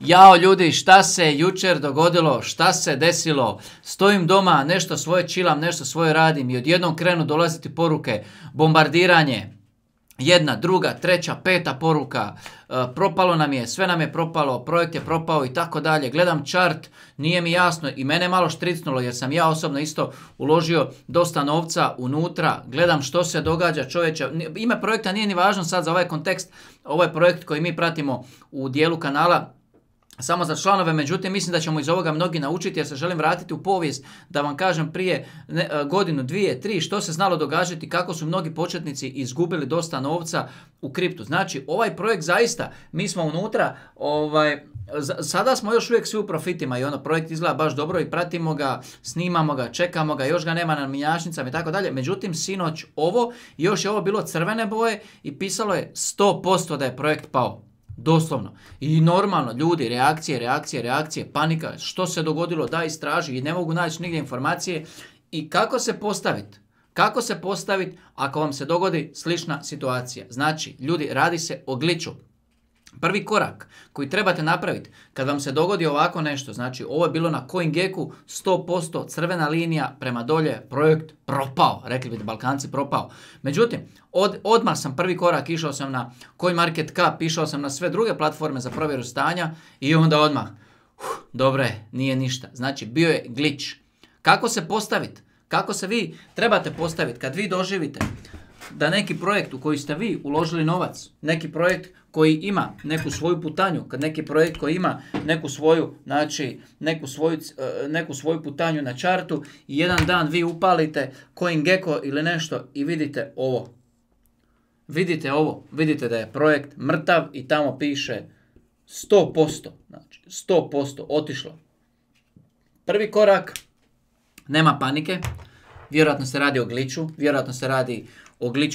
Jao ljudi, šta se jučer dogodilo, šta se desilo, stojim doma, nešto svoje čilam, nešto svoje radim i odjednom krenu dolaziti poruke, bombardiranje, jedna, druga, treća, peta poruka, e, propalo nam je, sve nam je propalo, projekt je propao i tako dalje, gledam čart, nije mi jasno i mene malo štricnulo jer sam ja osobno isto uložio dosta novca unutra, gledam što se događa čovječe, ime projekta nije ni važno sad za ovaj kontekst, ovaj projekt koji mi pratimo u dijelu kanala, samo za članove, međutim mislim da ćemo iz ovoga mnogi naučiti jer se želim vratiti u povijest da vam kažem prije e, godinu, dvije, tri što se znalo događati, kako su mnogi početnici izgubili dosta novca u kriptu. Znači ovaj projekt zaista, mi smo unutra, ovaj, Sada smo još uvijek svi u profitima i ono, projekt izgleda baš dobro i pratimo ga, snimamo ga, čekamo ga, još ga nema na minjačnicama i tako dalje. Međutim, sinoć ovo, još je ovo bilo crvene boje i pisalo je 100% da je projekt pao. Doslovno. I normalno, ljudi, reakcije, reakcije, reakcije, panika, što se dogodilo, da istraži i ne mogu naći nigdje informacije. I kako se postaviti? Kako se postaviti ako vam se dogodi slična situacija? Znači, ljudi, radi se o gliču. Prvi korak koji trebate napraviti kad vam se dogodi ovako nešto, znači ovo je bilo na CoinGecku 100% crvena linija prema dolje, projekt propao, rekli bi Balkanci propao. Međutim, od, odmah sam prvi korak, išao sam na CoinMarketCap, išao sam na sve druge platforme za provjeru stanja i onda odmah, dobro je, nije ništa. Znači bio je glitch. Kako se postaviti? Kako se vi trebate postaviti kad vi doživite da neki projekt u koji ste vi uložili novac, neki projekt koji ima neku svoju putanju, kad neki projekt koji ima neku svoju, znači, neku svoju, e, neku svoju putanju na čartu i jedan dan vi upalite geko ili nešto i vidite ovo. Vidite ovo, vidite da je projekt mrtav i tamo piše 100%, znači 100% otišlo. Prvi korak, nema panike, vjerojatno se radi o gliču, vjerojatno se radi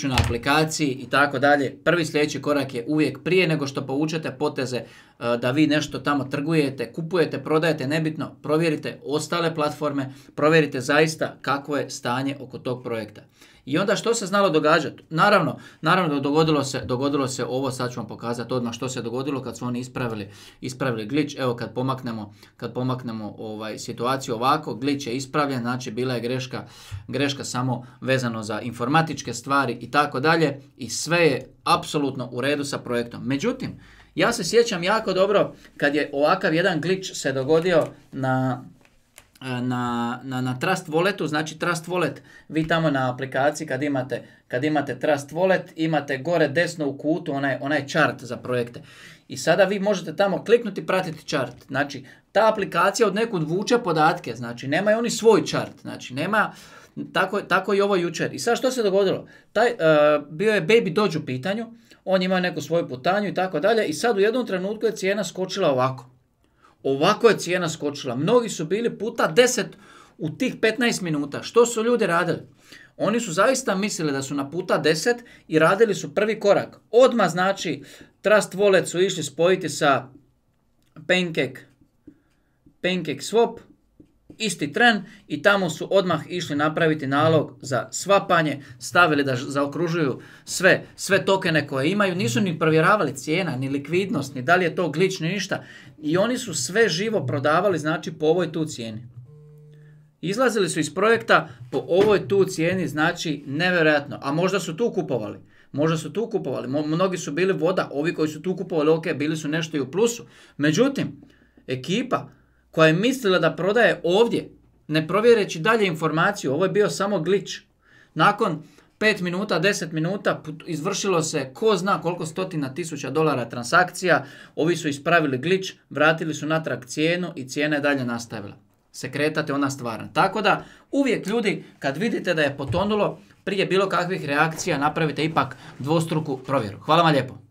na aplikaciji i tako dalje. Prvi sljedeći korak je uvijek prije nego što povučete poteze E, da vi nešto tamo trgujete, kupujete, prodajete, nebitno, provjerite ostale platforme, provjerite zaista kakvo je stanje oko tog projekta. I onda što se znalo događati? Naravno, naravno dogodilo se, dogodilo se ovo, sad ću vam pokazati odmah što se dogodilo kad su oni ispravili, ispravili glitch. Evo kad pomaknemo, kad pomaknemo ovaj, situaciju ovako, glitch je ispravljen, znači bila je greška, greška samo vezano za informatičke stvari i tako dalje i sve je apsolutno u redu sa projektom. Međutim, ja se sjećam jako dobro kad je ovakav jedan glitch se dogodio e, na na, na, Trust Walletu, znači Trust Wallet, vi tamo na aplikaciji kad imate, kad imate Trust Wallet, imate gore desno u kutu onaj, onaj chart za projekte. I sada vi možete tamo kliknuti i pratiti chart. Znači, ta aplikacija od nekud vuče podatke, znači nemaju oni svoj chart, znači nema, tako, tako i ovo jučer. I sad što se dogodilo? Taj, e, bio je Baby dođu u pitanju, on ima neku svoju putanju i tako dalje i sad u jednom trenutku je cijena skočila ovako. Ovako je cijena skočila. Mnogi su bili puta 10 u tih 15 minuta. Što su ljudi radili? Oni su zaista mislili da su na puta 10 i radili su prvi korak. Odmah znači Trust Wallet su išli spojiti sa Pancake, Pancake Swap, isti tren i tamo su odmah išli napraviti nalog za svapanje, stavili da zaokružuju sve, sve tokene koje imaju, nisu ni provjeravali cijena, ni likvidnost, ni da li je to glič, ni ništa. I oni su sve živo prodavali, znači po ovoj tu cijeni. Izlazili su iz projekta po ovoj tu cijeni, znači nevjerojatno, a možda su tu kupovali. Možda su tu kupovali, mnogi su bili voda, ovi koji su tu kupovali, ok, bili su nešto i u plusu. Međutim, ekipa koja je mislila da prodaje ovdje, ne provjereći dalje informaciju, ovo je bio samo glitch. Nakon 5 minuta, 10 minuta izvršilo se ko zna koliko stotina tisuća dolara transakcija, ovi su ispravili glič, vratili su natrag cijenu i cijena je dalje nastavila. Se kretate ona stvarna. Tako da uvijek ljudi kad vidite da je potonulo, prije bilo kakvih reakcija napravite ipak dvostruku provjeru. Hvala vam lijepo.